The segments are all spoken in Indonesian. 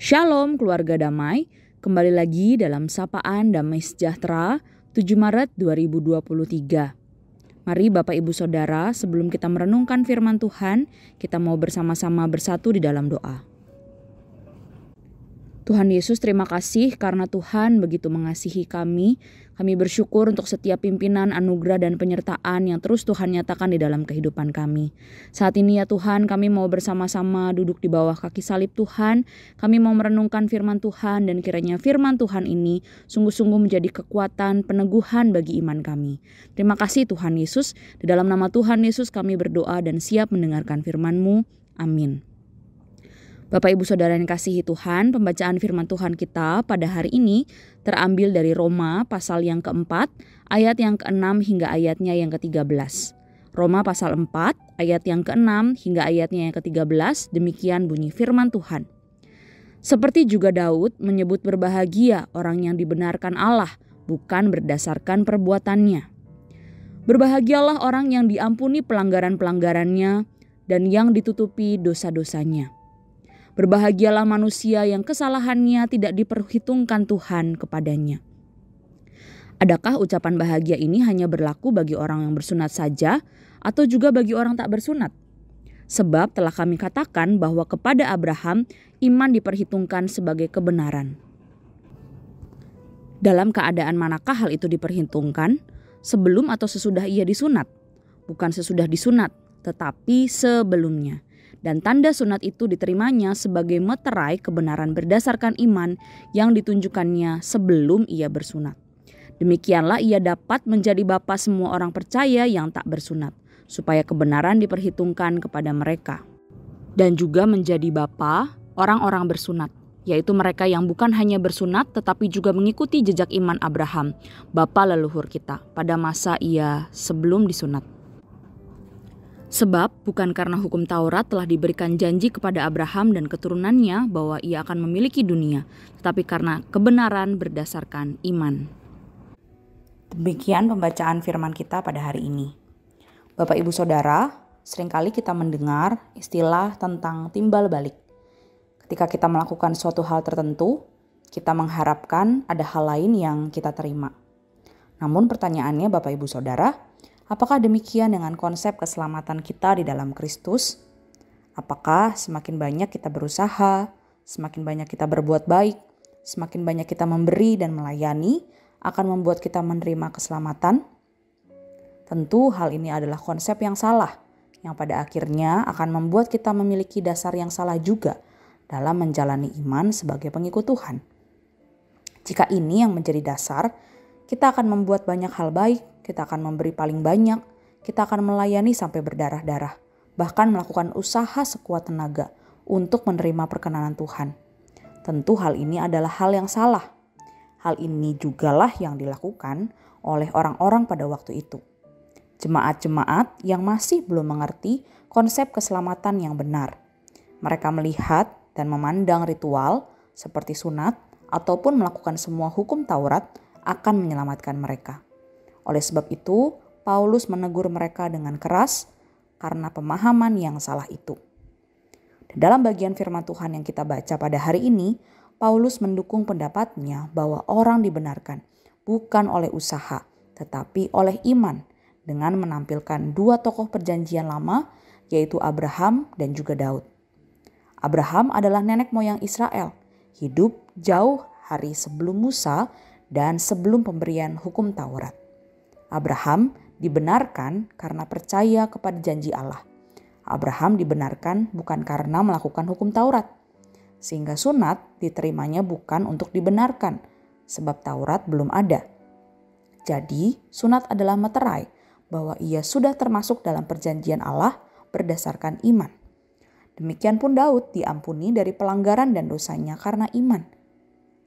Shalom keluarga damai, kembali lagi dalam Sapaan Damai Sejahtera 7 Maret 2023. Mari Bapak Ibu Saudara, sebelum kita merenungkan firman Tuhan, kita mau bersama-sama bersatu di dalam doa. Tuhan Yesus, terima kasih karena Tuhan begitu mengasihi kami. Kami bersyukur untuk setiap pimpinan, anugerah, dan penyertaan yang terus Tuhan nyatakan di dalam kehidupan kami. Saat ini ya Tuhan, kami mau bersama-sama duduk di bawah kaki salib Tuhan. Kami mau merenungkan firman Tuhan dan kiranya firman Tuhan ini sungguh-sungguh menjadi kekuatan, peneguhan bagi iman kami. Terima kasih Tuhan Yesus. Di dalam nama Tuhan Yesus kami berdoa dan siap mendengarkan firman-Mu. Amin. Bapak Ibu Saudara yang kasihi Tuhan, pembacaan firman Tuhan kita pada hari ini terambil dari Roma pasal yang keempat, ayat yang keenam hingga ayatnya yang ketiga belas. Roma pasal 4 ayat yang keenam hingga ayatnya yang ketiga belas demikian bunyi firman Tuhan. Seperti juga Daud menyebut berbahagia orang yang dibenarkan Allah bukan berdasarkan perbuatannya. Berbahagialah orang yang diampuni pelanggaran-pelanggarannya dan yang ditutupi dosa-dosanya Berbahagialah manusia yang kesalahannya tidak diperhitungkan Tuhan kepadanya. Adakah ucapan bahagia ini hanya berlaku bagi orang yang bersunat saja, atau juga bagi orang tak bersunat? Sebab telah kami katakan bahwa kepada Abraham iman diperhitungkan sebagai kebenaran. Dalam keadaan manakah hal itu diperhitungkan? Sebelum atau sesudah ia disunat? Bukan sesudah disunat, tetapi sebelumnya dan tanda sunat itu diterimanya sebagai meterai kebenaran berdasarkan iman yang ditunjukkannya sebelum ia bersunat. Demikianlah ia dapat menjadi bapa semua orang percaya yang tak bersunat, supaya kebenaran diperhitungkan kepada mereka. Dan juga menjadi bapa orang-orang bersunat, yaitu mereka yang bukan hanya bersunat tetapi juga mengikuti jejak iman Abraham, bapa leluhur kita, pada masa ia sebelum disunat. Sebab bukan karena hukum Taurat telah diberikan janji kepada Abraham dan keturunannya bahwa ia akan memiliki dunia, tetapi karena kebenaran berdasarkan iman. Demikian pembacaan firman kita pada hari ini. Bapak Ibu Saudara, seringkali kita mendengar istilah tentang timbal balik. Ketika kita melakukan suatu hal tertentu, kita mengharapkan ada hal lain yang kita terima. Namun pertanyaannya Bapak Ibu Saudara, Apakah demikian dengan konsep keselamatan kita di dalam Kristus? Apakah semakin banyak kita berusaha, semakin banyak kita berbuat baik, semakin banyak kita memberi dan melayani, akan membuat kita menerima keselamatan? Tentu, hal ini adalah konsep yang salah, yang pada akhirnya akan membuat kita memiliki dasar yang salah juga dalam menjalani iman sebagai pengikut Tuhan. Jika ini yang menjadi dasar, kita akan membuat banyak hal baik kita akan memberi paling banyak, kita akan melayani sampai berdarah-darah, bahkan melakukan usaha sekuat tenaga untuk menerima perkenanan Tuhan. Tentu hal ini adalah hal yang salah. Hal ini jugalah yang dilakukan oleh orang-orang pada waktu itu. Jemaat-jemaat yang masih belum mengerti konsep keselamatan yang benar. Mereka melihat dan memandang ritual seperti sunat ataupun melakukan semua hukum Taurat akan menyelamatkan mereka. Oleh sebab itu, Paulus menegur mereka dengan keras karena pemahaman yang salah itu. Dalam bagian firman Tuhan yang kita baca pada hari ini, Paulus mendukung pendapatnya bahwa orang dibenarkan bukan oleh usaha, tetapi oleh iman dengan menampilkan dua tokoh perjanjian lama, yaitu Abraham dan juga Daud. Abraham adalah nenek moyang Israel, hidup jauh hari sebelum Musa dan sebelum pemberian hukum Taurat. Abraham dibenarkan karena percaya kepada janji Allah. Abraham dibenarkan bukan karena melakukan hukum Taurat, sehingga sunat diterimanya bukan untuk dibenarkan, sebab Taurat belum ada. Jadi, sunat adalah meterai bahwa ia sudah termasuk dalam perjanjian Allah berdasarkan iman. Demikian pun Daud diampuni dari pelanggaran dan dosanya karena iman.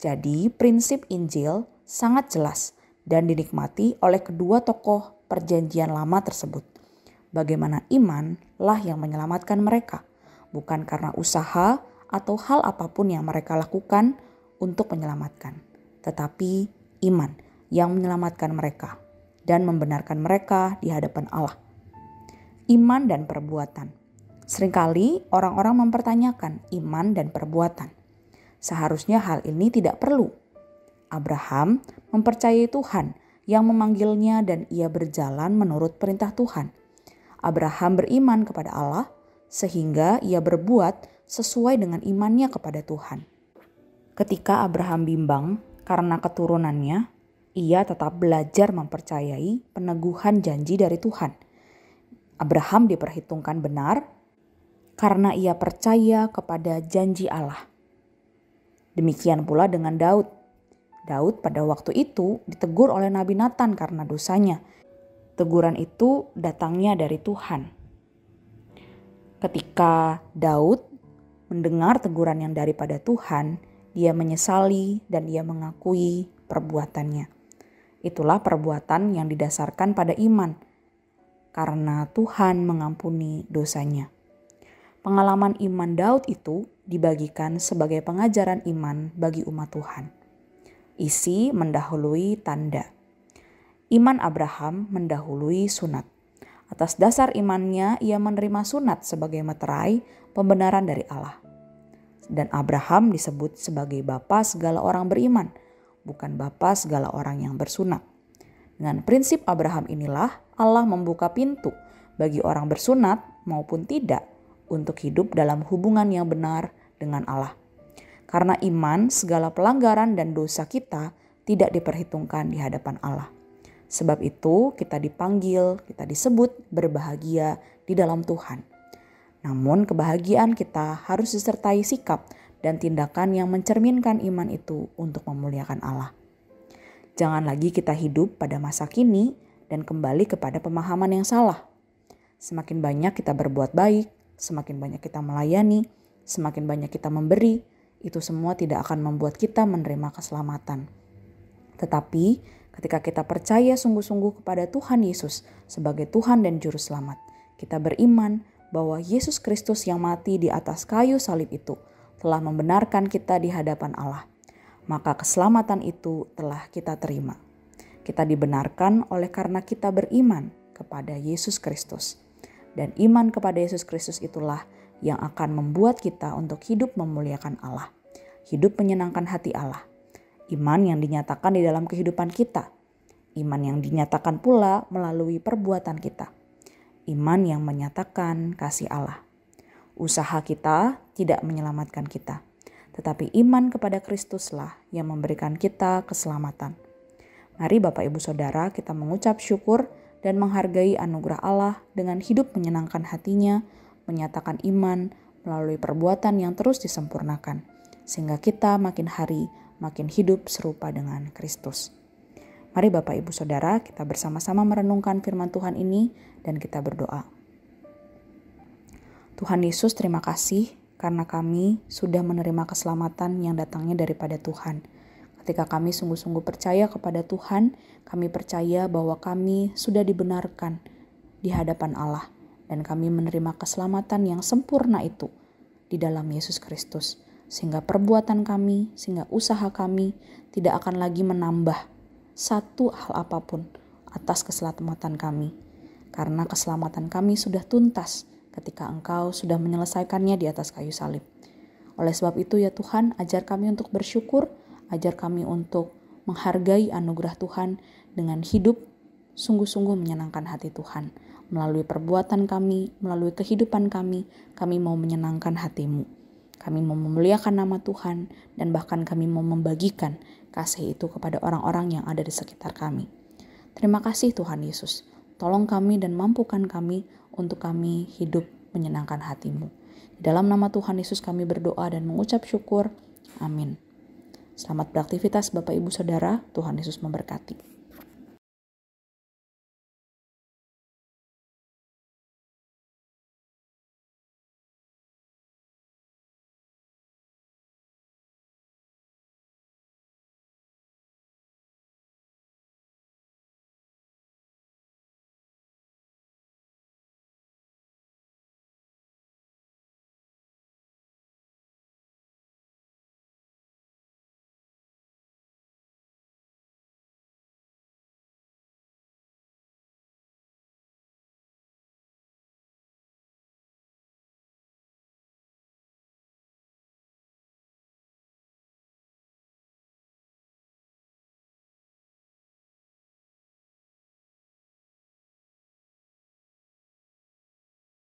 Jadi, prinsip Injil sangat jelas dan dinikmati oleh kedua tokoh perjanjian lama tersebut. Bagaimana iman lah yang menyelamatkan mereka, bukan karena usaha atau hal apapun yang mereka lakukan untuk menyelamatkan, tetapi iman yang menyelamatkan mereka dan membenarkan mereka di hadapan Allah. Iman dan perbuatan. Seringkali orang-orang mempertanyakan iman dan perbuatan. Seharusnya hal ini tidak perlu Abraham mempercayai Tuhan yang memanggilnya dan ia berjalan menurut perintah Tuhan. Abraham beriman kepada Allah sehingga ia berbuat sesuai dengan imannya kepada Tuhan. Ketika Abraham bimbang karena keturunannya, ia tetap belajar mempercayai peneguhan janji dari Tuhan. Abraham diperhitungkan benar karena ia percaya kepada janji Allah. Demikian pula dengan Daud. Daud pada waktu itu ditegur oleh Nabi Nathan karena dosanya. Teguran itu datangnya dari Tuhan. Ketika Daud mendengar teguran yang daripada Tuhan, dia menyesali dan dia mengakui perbuatannya. Itulah perbuatan yang didasarkan pada iman, karena Tuhan mengampuni dosanya. Pengalaman iman Daud itu dibagikan sebagai pengajaran iman bagi umat Tuhan. Isi mendahului tanda. Iman Abraham mendahului sunat. Atas dasar imannya, ia menerima sunat sebagai meterai pembenaran dari Allah. Dan Abraham disebut sebagai bapa segala orang beriman, bukan bapa segala orang yang bersunat. Dengan prinsip Abraham inilah Allah membuka pintu bagi orang bersunat maupun tidak untuk hidup dalam hubungan yang benar dengan Allah. Karena iman, segala pelanggaran dan dosa kita tidak diperhitungkan di hadapan Allah. Sebab itu, kita dipanggil, kita disebut berbahagia di dalam Tuhan. Namun, kebahagiaan kita harus disertai sikap dan tindakan yang mencerminkan iman itu untuk memuliakan Allah. Jangan lagi kita hidup pada masa kini dan kembali kepada pemahaman yang salah. Semakin banyak kita berbuat baik, semakin banyak kita melayani, semakin banyak kita memberi, itu semua tidak akan membuat kita menerima keselamatan. Tetapi ketika kita percaya sungguh-sungguh kepada Tuhan Yesus sebagai Tuhan dan Juru Selamat, kita beriman bahwa Yesus Kristus yang mati di atas kayu salib itu telah membenarkan kita di hadapan Allah. Maka keselamatan itu telah kita terima. Kita dibenarkan oleh karena kita beriman kepada Yesus Kristus. Dan iman kepada Yesus Kristus itulah yang akan membuat kita untuk hidup memuliakan Allah, hidup menyenangkan hati Allah, iman yang dinyatakan di dalam kehidupan kita, iman yang dinyatakan pula melalui perbuatan kita, iman yang menyatakan kasih Allah. Usaha kita tidak menyelamatkan kita, tetapi iman kepada Kristuslah yang memberikan kita keselamatan. Mari Bapak Ibu Saudara kita mengucap syukur dan menghargai anugerah Allah dengan hidup menyenangkan hatinya menyatakan iman melalui perbuatan yang terus disempurnakan, sehingga kita makin hari makin hidup serupa dengan Kristus. Mari Bapak Ibu Saudara kita bersama-sama merenungkan firman Tuhan ini dan kita berdoa. Tuhan Yesus terima kasih karena kami sudah menerima keselamatan yang datangnya daripada Tuhan. Ketika kami sungguh-sungguh percaya kepada Tuhan, kami percaya bahwa kami sudah dibenarkan di hadapan Allah dan kami menerima keselamatan yang sempurna itu di dalam Yesus Kristus, sehingga perbuatan kami, sehingga usaha kami tidak akan lagi menambah satu hal apapun atas keselamatan kami, karena keselamatan kami sudah tuntas ketika Engkau sudah menyelesaikannya di atas kayu salib. Oleh sebab itu, ya Tuhan, ajar kami untuk bersyukur, ajar kami untuk menghargai anugerah Tuhan dengan hidup sungguh-sungguh menyenangkan hati Tuhan melalui perbuatan kami, melalui kehidupan kami, kami mau menyenangkan hatimu. Kami mau memuliakan nama Tuhan dan bahkan kami mau membagikan kasih itu kepada orang-orang yang ada di sekitar kami. Terima kasih Tuhan Yesus. Tolong kami dan mampukan kami untuk kami hidup menyenangkan hatimu. Di dalam nama Tuhan Yesus kami berdoa dan mengucap syukur. Amin. Selamat beraktivitas Bapak Ibu Saudara. Tuhan Yesus memberkati.